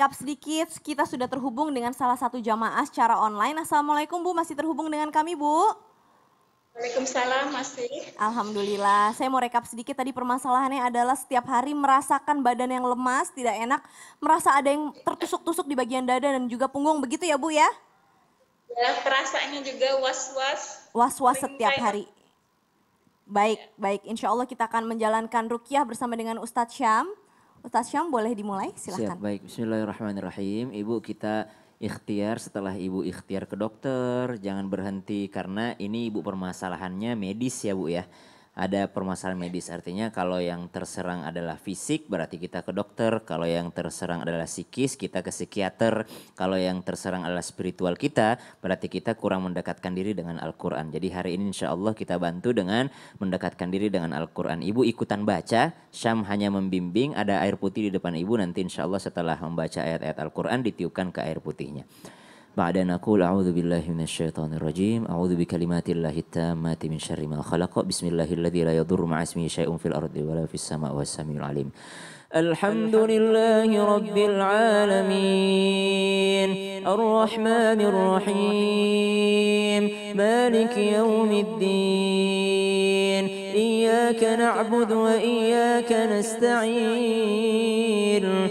recap sedikit, kita sudah terhubung dengan salah satu jamaah secara online. Assalamualaikum Bu, masih terhubung dengan kami Bu? Waalaikumsalam masih. Alhamdulillah, saya mau rekap sedikit tadi permasalahannya adalah setiap hari merasakan badan yang lemas, tidak enak, merasa ada yang tertusuk-tusuk di bagian dada dan juga punggung, begitu ya Bu ya? Ya, perasaannya juga was-was. Was-was setiap hari. Baik, baik. Insya Allah kita akan menjalankan rukiah bersama dengan Ustadz Syam. Ustaz Syam boleh dimulai, silahkan. Siap, baik. Bismillahirrahmanirrahim. Ibu kita ikhtiar setelah ibu ikhtiar ke dokter, jangan berhenti karena ini ibu permasalahannya medis ya bu ya ada permasalahan medis artinya kalau yang terserang adalah fisik berarti kita ke dokter kalau yang terserang adalah psikis kita ke psikiater kalau yang terserang adalah spiritual kita berarti kita kurang mendekatkan diri dengan Al-Quran jadi hari ini insya Allah kita bantu dengan mendekatkan diri dengan Al-Quran ibu ikutan baca Syam hanya membimbing ada air putih di depan ibu nanti insya Allah setelah membaca ayat-ayat Al-Quran ditiupkan ke air putihnya بعد أن أقول أعوذ بالله من الشيطان الرجيم أعوذ بكلمات الله التامات من شر ما خلق بسم الله الذي لا يضر مع اسمه شيء في الأرض ولا في السماء وهو السميع العليم الحمد لله رب العالمين الرحمن الرحيم مالك يوم الدين إياك نعبد وإياك نستعين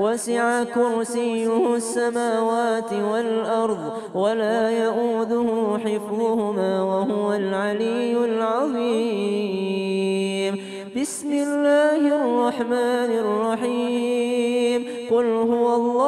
وسع كرسيه السماوات والأرض ولا يؤوده حفظهما وهو العلي العظيم بسم الله الرحمن الرحيم قل هو الله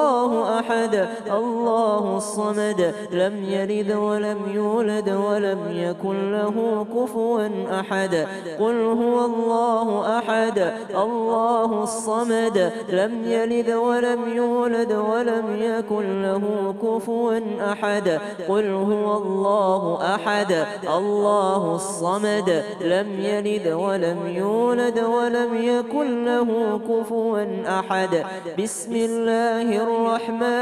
أحد الله الصمد لم يلد ولم يولد ولم يكن له كفوا أحد قل هو الله أحد الله الصمد لم يلد ولم يولد ولم يكن له كفوا أحد قل هو الله أحد الله الصمد لم يلد ولم يولد ولم يكن له كفوا أحد بسم الله الرحمن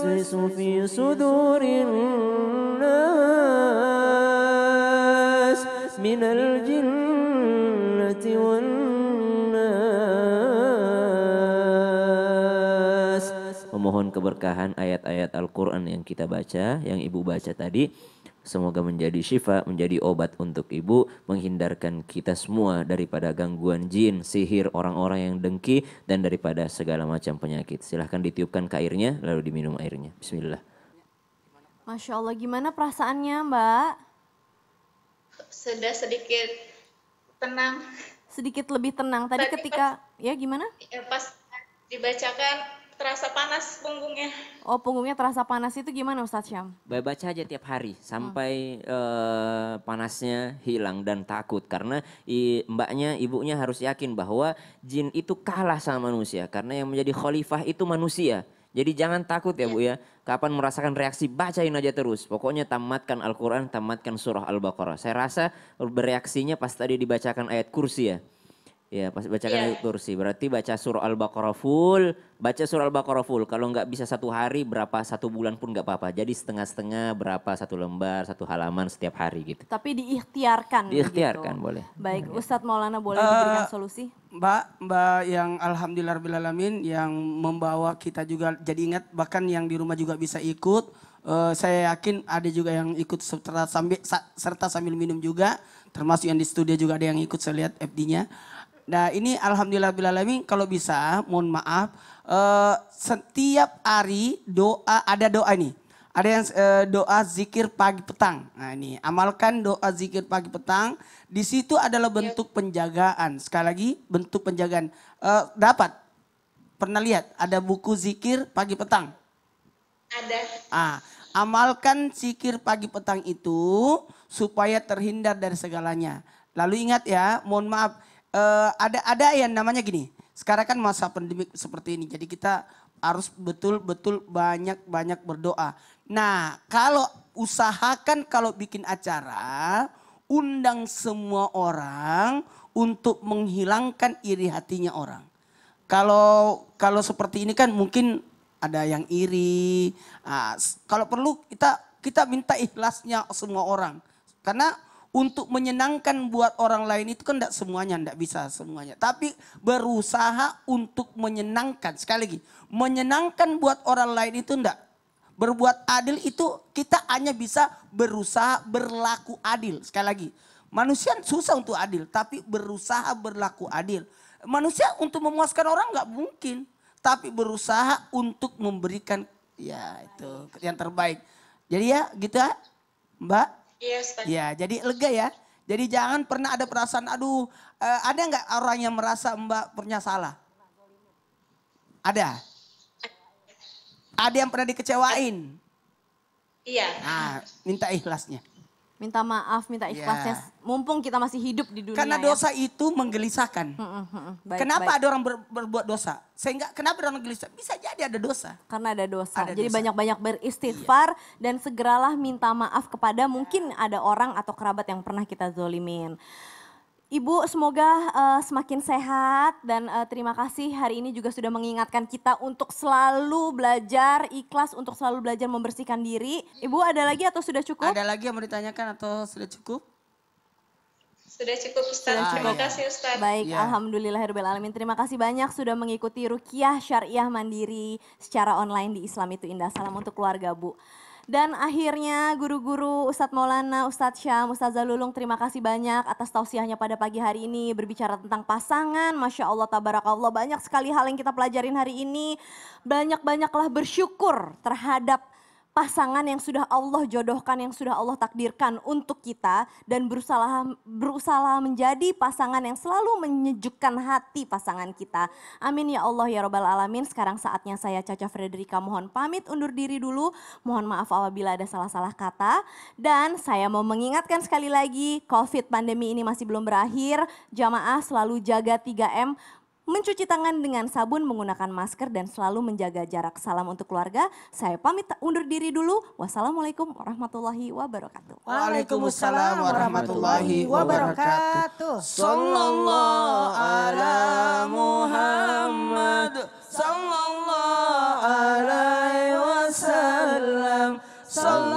يوسوس في صدور الناس من الجنة والناس memohon keberkahan ayat-ayat Al-Quran yang kita baca, yang ibu baca tadi Semoga menjadi syifa, menjadi obat untuk ibu, menghindarkan kita semua daripada gangguan jin, sihir, orang-orang yang dengki, dan daripada segala macam penyakit. Silahkan ditiupkan ke airnya, lalu diminum airnya. Bismillah. Masya Allah, gimana perasaannya Mbak? Sudah sedikit tenang. Sedikit lebih tenang. Tadi, Tadi ketika, pas, ya gimana? Ya, pas dibacakan terasa panas punggungnya. Oh, punggungnya terasa panas itu gimana Ustaz Syam? Baca aja tiap hari hmm. sampai hmm. uh, panasnya hilang dan takut karena i, mbaknya, ibunya harus yakin bahwa jin itu kalah sama manusia karena yang menjadi khalifah itu manusia. Jadi jangan takut ya, ya. Bu iya. ya. Kapan merasakan reaksi bacain aja terus. Pokoknya tamatkan Al-Qur'an, tamatkan surah Al-Baqarah. Saya rasa bereaksinya pas tadi dibacakan ayat kursi ya. Ya, pas bacakan iya. yeah. kursi. Berarti baca surah Al-Baqarah full, baca surah Al-Baqarah full. Kalau nggak bisa satu hari, berapa satu bulan pun nggak apa-apa. Jadi setengah-setengah berapa satu lembar, satu halaman setiap hari gitu. Tapi diikhtiarkan. Diikhtiarkan boleh. Baik, Ustadz Maulana boleh uh, solusi? Mbak, Mbak yang alhamdulillah Alhamdulillahirrahmanirrahim yang membawa kita juga jadi ingat bahkan yang di rumah juga bisa ikut. Uh, saya yakin ada juga yang ikut serta sambil, serta sambil minum juga. Termasuk yang di studio juga ada yang ikut saya lihat FD-nya. Nah ini alhamdulillah bila lagi kalau bisa mohon maaf uh, setiap hari doa ada doa nih. Ada yang uh, doa zikir pagi petang. Nah ini amalkan doa zikir pagi petang. Di situ adalah iya. bentuk penjagaan. Sekali lagi bentuk penjagaan. Uh, dapat pernah lihat ada buku zikir pagi petang. Ada. Ah amalkan zikir pagi petang itu supaya terhindar dari segalanya. Lalu ingat ya, mohon maaf uh, ada ada yang namanya gini. Sekarang kan masa pandemik seperti ini, jadi kita harus betul-betul banyak-banyak berdoa. Nah, kalau usahakan kalau bikin acara, undang semua orang untuk menghilangkan iri hatinya orang. Kalau kalau seperti ini kan mungkin ada yang iri. Nah, kalau perlu kita kita minta ikhlasnya semua orang. Karena untuk menyenangkan buat orang lain itu kan tidak semuanya, tidak bisa semuanya. Tapi berusaha untuk menyenangkan. Sekali lagi, menyenangkan buat orang lain itu tidak. Berbuat adil itu kita hanya bisa berusaha berlaku adil. Sekali lagi, manusia susah untuk adil, tapi berusaha berlaku adil. Manusia untuk memuaskan orang nggak mungkin, tapi berusaha untuk memberikan ya itu yang terbaik. Jadi ya gitu ya, Mbak. Yes, Ya, jadi lega ya. Jadi jangan pernah ada perasaan, aduh, uh, ada nggak orang yang merasa Mbak punya salah? Ada. Ada yang pernah dikecewain? Iya. Nah, minta ikhlasnya minta maaf, minta ikhlasnya. Yeah. Mumpung kita masih hidup di dunia. Karena ya. dosa ya. itu menggelisahkan. Hmm, hmm, baik, kenapa baik. ada orang ber, berbuat dosa? Sehingga kenapa orang gelisah? Bisa jadi ada dosa. Karena ada dosa. Ada jadi banyak-banyak beristighfar yeah. dan segeralah minta maaf kepada mungkin ada orang atau kerabat yang pernah kita zolimin. Ibu semoga uh, semakin sehat dan uh, terima kasih hari ini juga sudah mengingatkan kita untuk selalu belajar ikhlas, untuk selalu belajar membersihkan diri. Ibu ada lagi atau sudah cukup? Ada lagi yang mau ditanyakan atau sudah cukup? Sudah cukup Ustaz. Sudah cukup. Terima kasih Ustaz. Baik, ya. alamin. Terima kasih banyak sudah mengikuti Rukiah Syariah Mandiri secara online di Islam itu Indah. Salam untuk keluarga Bu. Dan akhirnya guru-guru Ustadz Maulana, Ustadz Syam, Ustadz Zalulung terima kasih banyak atas tausiahnya pada pagi hari ini berbicara tentang pasangan. Masya Allah, tabarakallah banyak sekali hal yang kita pelajarin hari ini. Banyak-banyaklah bersyukur terhadap pasangan yang sudah Allah jodohkan, yang sudah Allah takdirkan untuk kita dan berusaha berusaha menjadi pasangan yang selalu menyejukkan hati pasangan kita. Amin ya Allah ya Robbal Alamin. Sekarang saatnya saya Caca Frederika mohon pamit undur diri dulu. Mohon maaf apabila ada salah-salah kata. Dan saya mau mengingatkan sekali lagi COVID pandemi ini masih belum berakhir. Jamaah selalu jaga 3M mencuci tangan dengan sabun menggunakan masker dan selalu menjaga jarak salam untuk keluarga. Saya pamit undur diri dulu. Wassalamualaikum warahmatullahi wabarakatuh. Waalaikumsalam warahmatullahi wabarakatuh. Sallallahu ala Muhammad sallallahu alaihi wasallam. Sallallahu